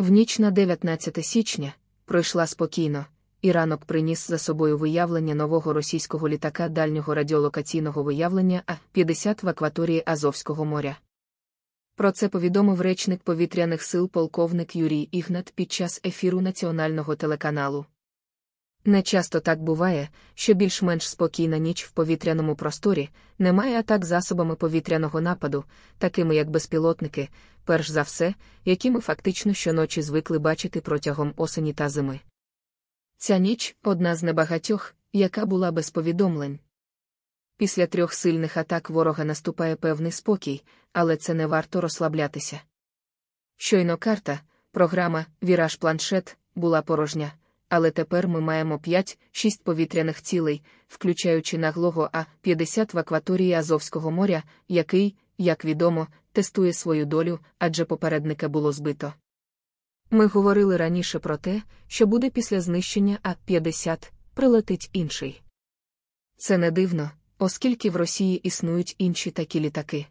В ніч на 19 січня пройшла спокійно, і ранок приніс за собою виявлення нового російського літака дальнього радіолокаційного виявлення А-50 в акваторії Азовського моря. Про це повідомив речник повітряних сил полковник Юрій Ігнат під час ефіру національного телеканалу. Не часто так буває, що більш-менш спокійна ніч в повітряному просторі немає атак засобами повітряного нападу, такими як безпілотники, перш за все, які ми фактично щоночі звикли бачити протягом осені та зими. Ця ніч одна з небагатьох, яка була без повідомлень. Після трьох сильних атак ворога наступає певний спокій, але це не варто розслаблятися. Щойно карта, програма Віраж планшет була порожня але тепер ми маємо 5-6 повітряних цілей, включаючи наглого А-50 в акваторії Азовського моря, який, як відомо, тестує свою долю, адже попередника було збито. Ми говорили раніше про те, що буде після знищення А-50, прилетить інший. Це не дивно, оскільки в Росії існують інші такі літаки.